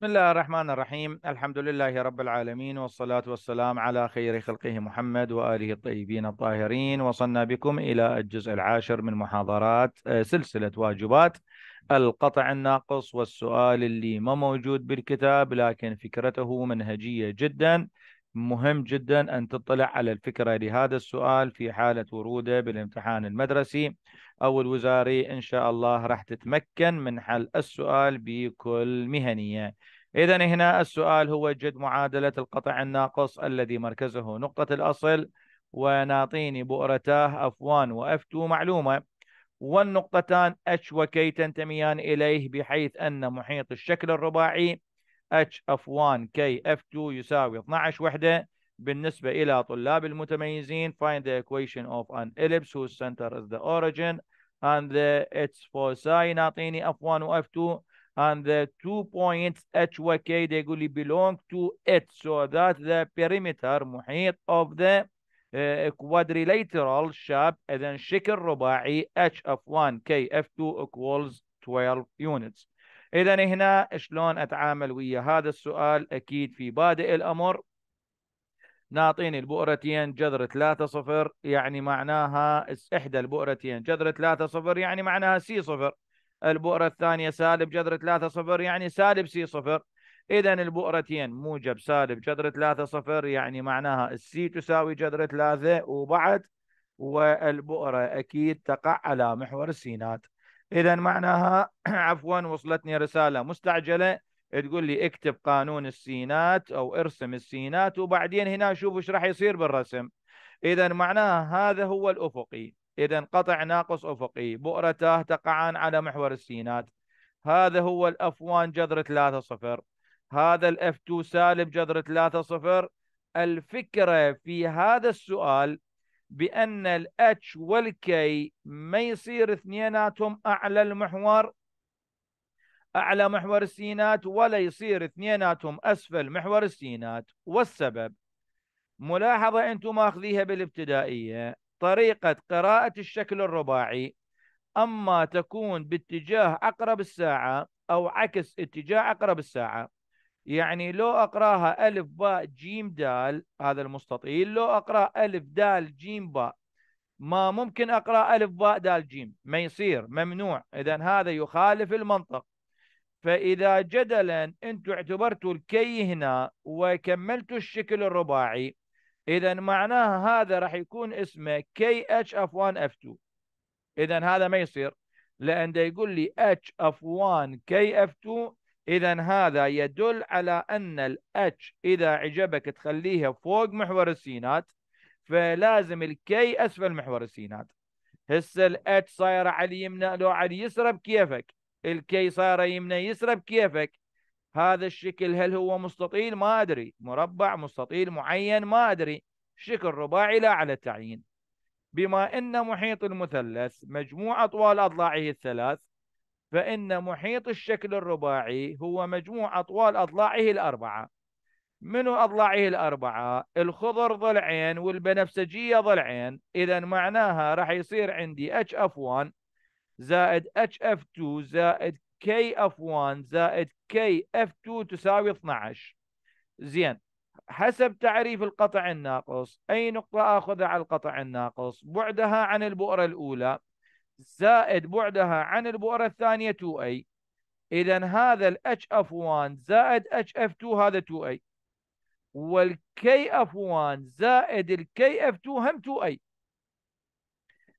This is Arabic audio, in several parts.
بسم الله الرحمن الرحيم الحمد لله رب العالمين والصلاة والسلام على خير خلقه محمد وآله الطيبين الطاهرين وصلنا بكم إلى الجزء العاشر من محاضرات آه، سلسلة واجبات القطع الناقص والسؤال اللي ما موجود بالكتاب لكن فكرته منهجية جدا مهم جدا أن تطلع على الفكرة لهذا السؤال في حالة وروده بالامتحان المدرسي أو الوزاري إن شاء الله راح تتمكن من حل السؤال بكل مهنية إذا هنا السؤال هو جد معادلة القطع الناقص الذي مركزه نقطة الأصل ونعطيني بؤرتاه F1 و F2 معلومة والنقطتان H وكي تنتميان إليه بحيث أن محيط الشكل الرباعي H of 1 K f 2 يساوي 12 وحده بالنسبه الى طلاب المتميزين find the equation of an ellipse whose center is the origin and the its foci نعطيني f 1 و f 2 and the two points H و K they يقول belong to it so that the perimeter محيط of the uh, quadrilateral shape إذا شكل رباعي H of 1 K F2 equals 12 units اذا هنا شلون اتعامل ويا هذا السؤال اكيد في بادئ الامر نعطيني البؤرتين جذر 3 صفر يعني معناها احدى البؤرتين جذر 3 صفر يعني معناها سي صفر البؤرة الثانية سالب جذر 3 صفر يعني سالب سي صفر إذا البؤرتين موجب سالب جذر 3 صفر يعني معناها السي تساوي جذر 3 وبعد والبؤرة أكيد تقع على محور السينات اذا معناها عفوا وصلتني رساله مستعجله تقول لي اكتب قانون السينات او ارسم السينات وبعدين هنا شوف ايش راح يصير بالرسم اذا معناها هذا هو الافقي اذا قطع ناقص افقي بؤرتاه تقعان على محور السينات هذا هو الاف 1 جذر 3 صفر هذا الاف 2 سالب جذر 3 صفر الفكره في هذا السؤال بأن الاتش والكي ما يصير اثنيناتهم أعلى المحور أعلى محور السينات ولا يصير اثنيناتهم أسفل محور السينات والسبب ملاحظة أنتم ماخذيها بالابتدائية طريقة قراءة الشكل الرباعي أما تكون باتجاه عقرب الساعة أو عكس اتجاه عقرب الساعة يعني لو أقراها ألف باء جيم دال هذا المستطيل لو أقرأ ألف دال جيم باء ما ممكن أقرأ ألف باء دال جيم ما يصير ممنوع إذا هذا يخالف المنطق فإذا جدلا أنتم اعتبرتوا الكي هنا وكملتوا الشكل الرباعي إذا معناها هذا راح يكون اسمه كي اتش اف 1 اف 2 إذا هذا ما يصير لأن ده يقول لي اتش اف 1 كي اف 2 إذا هذا يدل على أن الاتش إذا عجبك تخليها فوق محور السينات فلازم الكي أسفل محور السينات هسه الاتش صايرة على اليمنى لو على اليسرى بكيفك الكي صايرة يمنى يسرى بكيفك هذا الشكل هل هو مستطيل ما أدري مربع مستطيل معين ما أدري شكل رباعي لا على التعيين بما أن محيط المثلث مجموع أطوال أضلاعه الثلاث فإن محيط الشكل الرباعي هو مجموع أطوال أضلاعه الأربعة منو أضلاعه الأربعة الخضر ضلعين والبنفسجية ضلعين إذا معناها راح يصير عندي HF1 زائد HF2 زائد KF1 زائد KF2 تساوي 12 زين حسب تعريف القطع الناقص أي نقطة أخذها على القطع الناقص بعدها عن البؤرة الأولى زائد بعدها عن البؤرة الثانية 2A إذا هذا ال HF1 زائد HF2 هذا 2A وال KF1 زائد ال KF2 هم 2A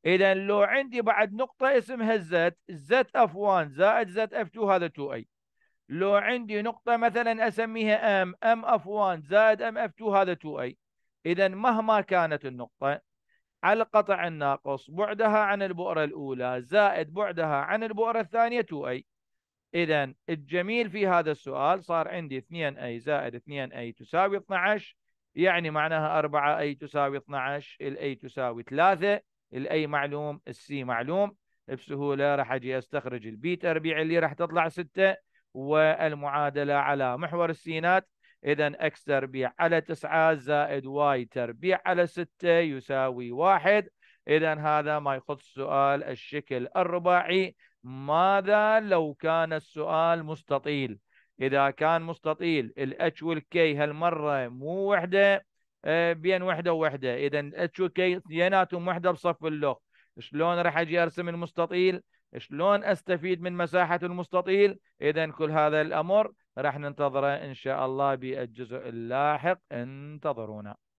إذا لو عندي بعد نقطة اسمها Z ZF1 زائد ZF2 هذا 2A لو عندي نقطة مثلا أسميها M MF1 زائد MF2 هذا 2A إذا مهما كانت النقطة على القطع الناقص بعدها عن البؤرة الأولى زائد بعدها عن البؤرة الثانية 2A إذا الجميل في هذا السؤال صار عندي 2A زائد 2A تساوي 12 يعني معناها 4A تساوي 12 الاي تساوي 3 الاي معلوم السي معلوم بسهولة راح أجي أستخرج البيت أربيع اللي راح تطلع 6 والمعادلة على محور السينات إذا إكس تربيع على 9 زائد واي تربيع على 6 يساوي 1 إذا هذا ما يخص سؤال الشكل الرباعي ماذا لو كان السؤال مستطيل إذا كان مستطيل الاتش والكي هالمرة مو وحدة آه، بين وحدة ووحدة إذا الاتش K اثنيناتهم وحدة بصف اللغ شلون راح أجي أرسم المستطيل شلون أستفيد من مساحة المستطيل إذا كل هذا الأمر راح ننتظره إن شاء الله بالجزء اللاحق انتظرونا